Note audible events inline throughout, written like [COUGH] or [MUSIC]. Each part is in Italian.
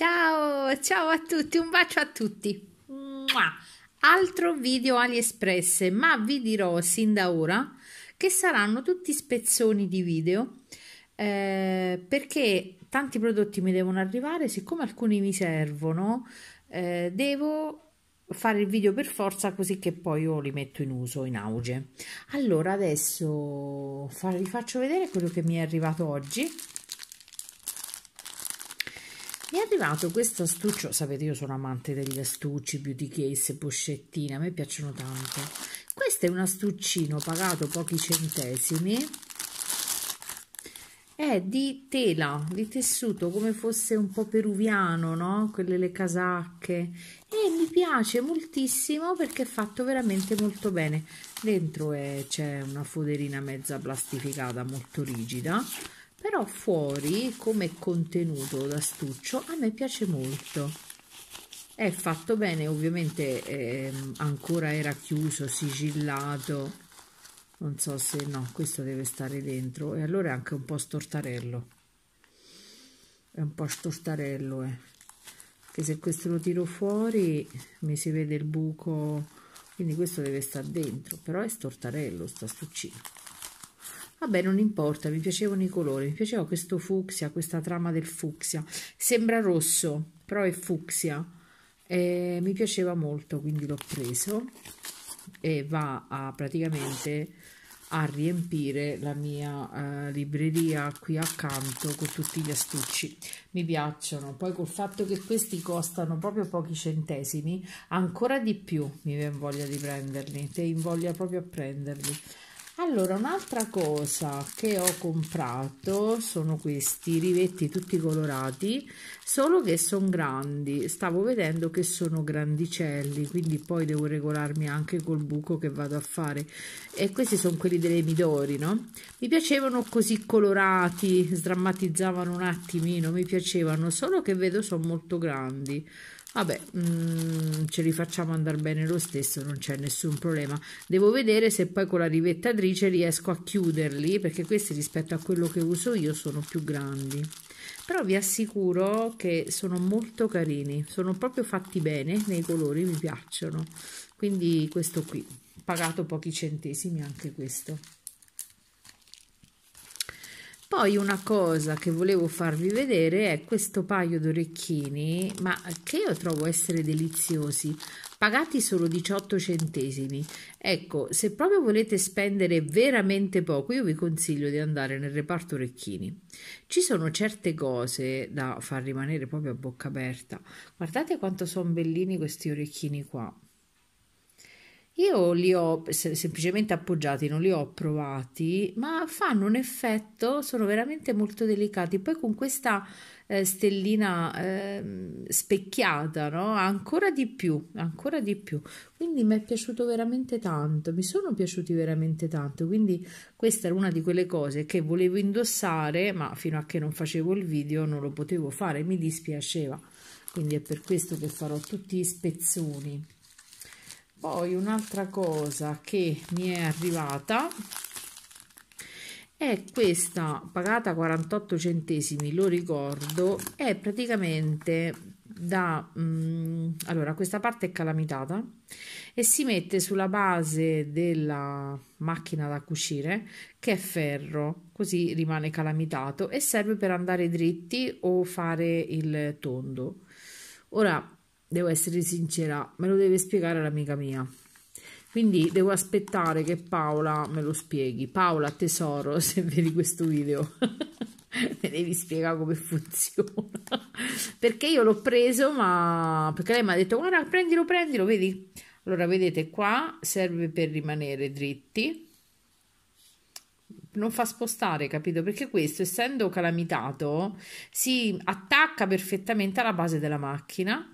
Ciao, ciao a tutti, un bacio a tutti. Mua. Altro video AliExpress, ma vi dirò sin da ora che saranno tutti spezzoni di video eh, perché tanti prodotti mi devono arrivare, siccome alcuni mi servono, eh, devo fare il video per forza così che poi io li metto in uso in auge allora adesso vi faccio vedere quello che mi è arrivato oggi mi è arrivato questo astuccio sapete io sono amante degli astucci beauty case boscettine a me piacciono tanto questo è un astuccino pagato pochi centesimi è di tela di tessuto come fosse un po' peruviano no quelle le casacche e mi piace moltissimo perché è fatto veramente molto bene dentro c'è una foderina mezza plastificata molto rigida però fuori come contenuto d'astuccio a me piace molto è fatto bene ovviamente eh, ancora era chiuso sigillato non so se no questo deve stare dentro e allora è anche un po' stortarello è un po' stortarello eh. che se questo lo tiro fuori mi si vede il buco quindi questo deve stare dentro però è stortarello sta astuccino Vabbè, non importa, mi piacevano i colori, mi piaceva questo fucsia, questa trama del fucsia. Sembra rosso, però è fucsia. Eh, mi piaceva molto, quindi l'ho preso e va a praticamente a riempire la mia eh, libreria qui accanto con tutti gli astucci mi piacciono poi col fatto che questi costano proprio pochi centesimi ancora di più mi viene voglia di prenderli ti invoglia proprio a prenderli allora un'altra cosa che ho comprato sono questi rivetti tutti colorati solo che sono grandi stavo vedendo che sono grandicelli quindi poi devo regolarmi anche col buco che vado a fare e questi sono quelli delle midori no mi piacevano così colorati sdrammatizzavano un attimino mi piacevano solo che vedo sono molto grandi vabbè mm, ce li facciamo andare bene lo stesso non c'è nessun problema devo vedere se poi con la rivettatrice riesco a chiuderli perché questi rispetto a quello che uso io sono più grandi però vi assicuro che sono molto carini sono proprio fatti bene nei colori mi piacciono quindi questo qui pagato pochi centesimi anche questo poi una cosa che volevo farvi vedere è questo paio d'orecchini, ma che io trovo essere deliziosi, pagati solo 18 centesimi. Ecco, se proprio volete spendere veramente poco, io vi consiglio di andare nel reparto orecchini. Ci sono certe cose da far rimanere proprio a bocca aperta. Guardate quanto sono bellini questi orecchini qua io li ho semplicemente appoggiati, non li ho provati, ma fanno un effetto, sono veramente molto delicati. Poi con questa eh, stellina eh, specchiata, no? Ancora di più, ancora di più. Quindi mi è piaciuto veramente tanto, mi sono piaciuti veramente tanto. Quindi questa era una di quelle cose che volevo indossare, ma fino a che non facevo il video non lo potevo fare, mi dispiaceva. Quindi è per questo che farò tutti i spezzoni poi un'altra cosa che mi è arrivata è questa pagata 48 centesimi lo ricordo è praticamente da mh, mm, allora questa parte è calamitata e si mette sulla base della macchina da cucire che è ferro così rimane calamitato e serve per andare dritti o fare il tondo ora devo essere sincera, me lo deve spiegare l'amica mia. Quindi devo aspettare che Paola me lo spieghi. Paola, tesoro, [LAUGHS] se vedi questo video, [LAUGHS] me devi spiegare come funziona. perché io l'ho preso, ma perché lei mi ha detto, guarda, prendilo, prendilo, vedi? Allora, vedete, qua serve per rimanere dritti. Non fa spostare, capito? Perché questo, essendo calamitato, si attacca perfettamente alla base della macchina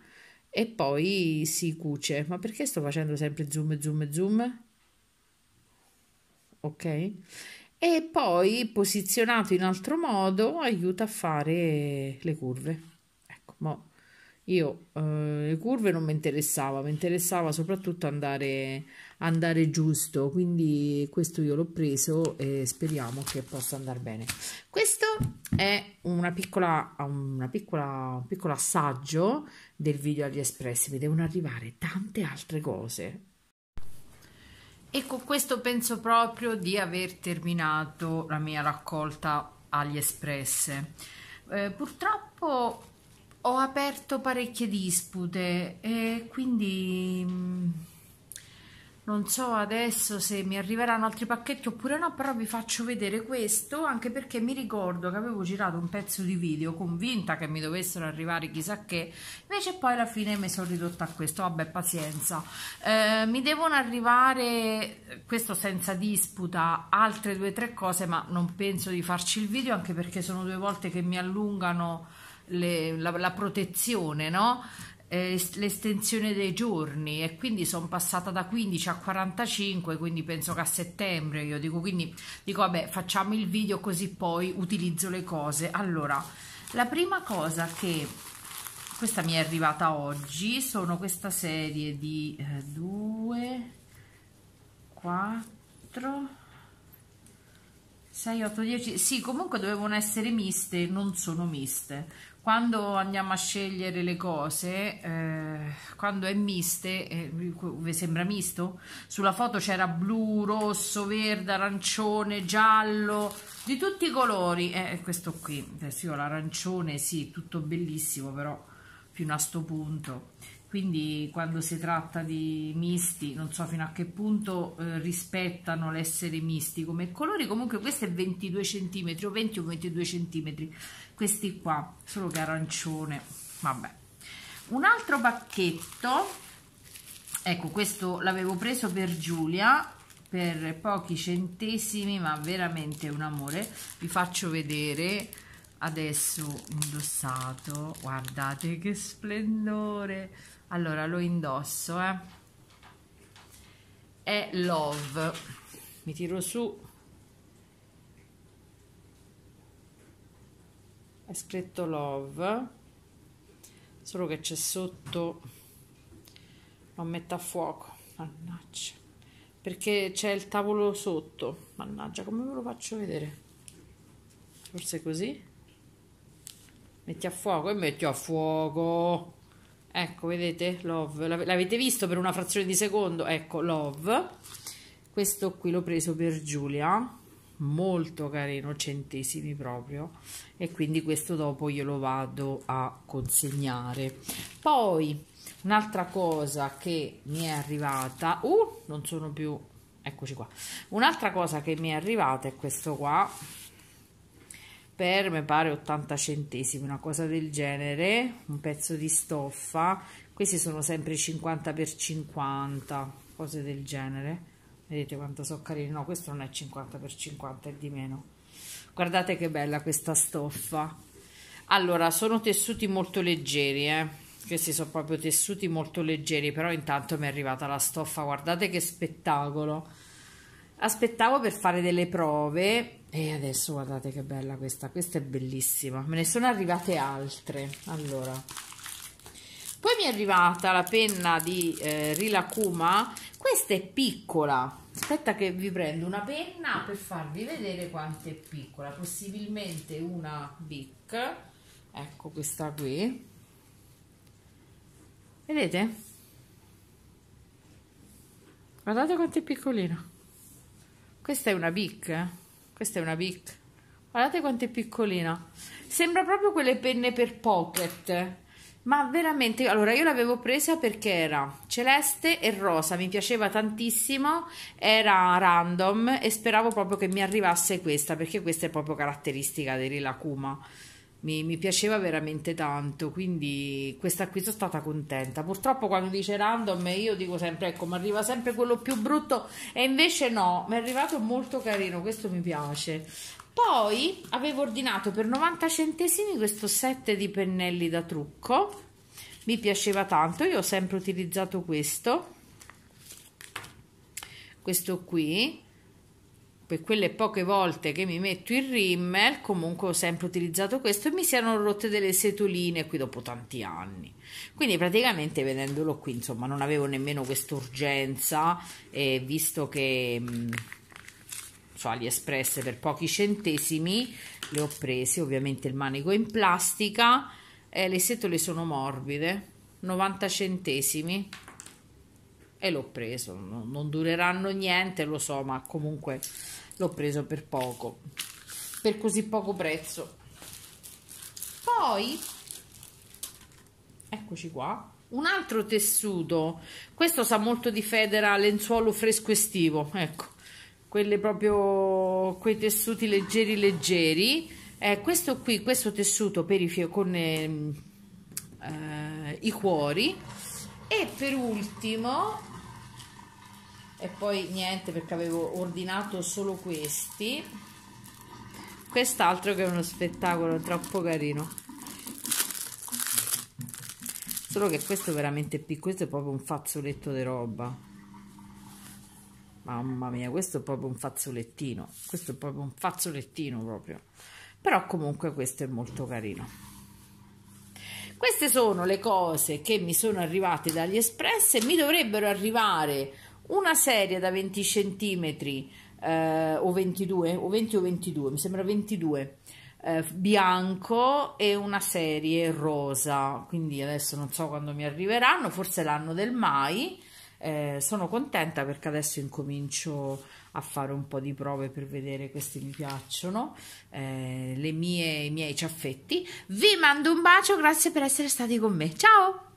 e poi si cuce. Ma perché sto facendo sempre zoom, zoom, zoom? Ok. E poi posizionato in altro modo aiuta a fare le curve. Ecco, ma io eh, le curve non mi interessava, mi interessava soprattutto andare, andare giusto, quindi questo io l'ho preso e speriamo che possa andare bene. Questo è una piccola, una piccola, un piccolo assaggio del video agli espressi, mi devono arrivare tante altre cose. E con questo penso proprio di aver terminato la mia raccolta agli espress. Eh, purtroppo ho aperto parecchie dispute e quindi mm, non so adesso se mi arriveranno altri pacchetti oppure no però vi faccio vedere questo anche perché mi ricordo che avevo girato un pezzo di video convinta che mi dovessero arrivare chissà che invece poi alla fine mi sono ridotta a questo vabbè pazienza eh, mi devono arrivare questo senza disputa altre due o tre cose ma non penso di farci il video anche perché sono due volte che mi allungano le, la, la protezione no eh, l'estensione dei giorni e quindi sono passata da 15 a 45 quindi penso che a settembre io dico quindi dico vabbè facciamo il video così poi utilizzo le cose allora la prima cosa che questa mi è arrivata oggi sono questa serie di 2 eh, 4 6, 8, 10, sì comunque dovevano essere miste, non sono miste. Quando andiamo a scegliere le cose, eh, quando è miste, eh, vi sembra misto? Sulla foto c'era blu, rosso, verde, arancione, giallo, di tutti i colori. Eh, questo qui, adesso eh, io l'arancione, sì, tutto bellissimo però fino a sto punto quindi quando si tratta di misti non so fino a che punto eh, rispettano l'essere misti come colori comunque questo è 22 cm o 20 o 22 cm questi qua solo che arancione vabbè un altro pacchetto ecco questo l'avevo preso per Giulia per pochi centesimi ma veramente un amore vi faccio vedere adesso indossato guardate che splendore allora lo indosso eh. è love mi tiro su è scritto love solo che c'è sotto lo metto a fuoco mannaggia perché c'è il tavolo sotto mannaggia come ve lo faccio vedere forse così metti a fuoco e metti a fuoco Ecco, vedete, Love, l'avete visto per una frazione di secondo? Ecco, Love. Questo qui l'ho preso per Giulia, molto carino, centesimi proprio. E quindi questo dopo glielo vado a consegnare. Poi, un'altra cosa che mi è arrivata... Uh, non sono più... Eccoci qua. Un'altra cosa che mi è arrivata è questo qua per mi pare 80 centesimi una cosa del genere un pezzo di stoffa questi sono sempre 50 per 50 cose del genere vedete quanto sono carini no questo non è 50 per 50 è di meno guardate che bella questa stoffa allora sono tessuti molto leggeri eh? questi sono proprio tessuti molto leggeri però intanto mi è arrivata la stoffa guardate che spettacolo aspettavo per fare delle prove e adesso guardate che bella questa questa è bellissima me ne sono arrivate altre allora poi mi è arrivata la penna di eh, Rilakuma questa è piccola aspetta che vi prendo una penna per farvi vedere quanto è piccola possibilmente una Bic ecco questa qui vedete? guardate quanto è piccolina questa è una Bic eh. Questa è una pic. Guardate quanto è piccolina. Sembra proprio quelle penne per pocket. Ma veramente, allora io l'avevo presa perché era celeste e rosa, mi piaceva tantissimo, era random e speravo proprio che mi arrivasse questa perché questa è proprio caratteristica dell'Ilacuma mi, mi, piaceva veramente tanto, quindi questa qui sono stata contenta. Purtroppo quando dice random io dico sempre, ecco, mi arriva sempre quello più brutto e invece no, mi è arrivato molto carino, questo mi piace. Poi avevo ordinato per 90 centesimi questo set di pennelli da trucco, mi piaceva tanto, io ho sempre utilizzato questo, questo qui, per quelle poche volte che mi metto il rimmel, comunque ho sempre utilizzato questo e mi si erano rotte delle setoline qui dopo tanti anni. Quindi praticamente vedendolo qui, insomma, non avevo nemmeno quest'urgenza e visto che mh, mm, so, AliExpress per pochi centesimi le ho prese, ovviamente il manico in plastica, eh, le setole sono morbide, 90 centesimi e l'ho preso. Non, non dureranno niente, lo so, ma comunque l'ho preso per poco, per così poco prezzo. Poi, eccoci qua, un altro tessuto, questo sa molto di federa lenzuolo fresco estivo, ecco, quelle proprio, quei tessuti leggeri leggeri, eh, questo qui, questo tessuto per i con ehm, eh, i cuori e per ultimo e poi niente perché avevo ordinato solo questi quest'altro che è uno spettacolo troppo carino solo che questo è veramente piccolo questo è proprio un fazzoletto di roba mamma mia questo è proprio un fazzolettino questo è proprio un fazzolettino proprio però comunque questo è molto carino queste sono le cose che mi sono arrivate dagli Espress e mi dovrebbero arrivare una serie da 20 cm eh, o 22 o 20 o 22 mi sembra 22 eh, bianco e una serie rosa quindi adesso non so quando mi arriveranno forse l'anno del mai eh, sono contenta perché adesso incomincio a fare un po' di prove per vedere questi mi piacciono eh, le mie, i miei ciaffetti vi mando un bacio grazie per essere stati con me ciao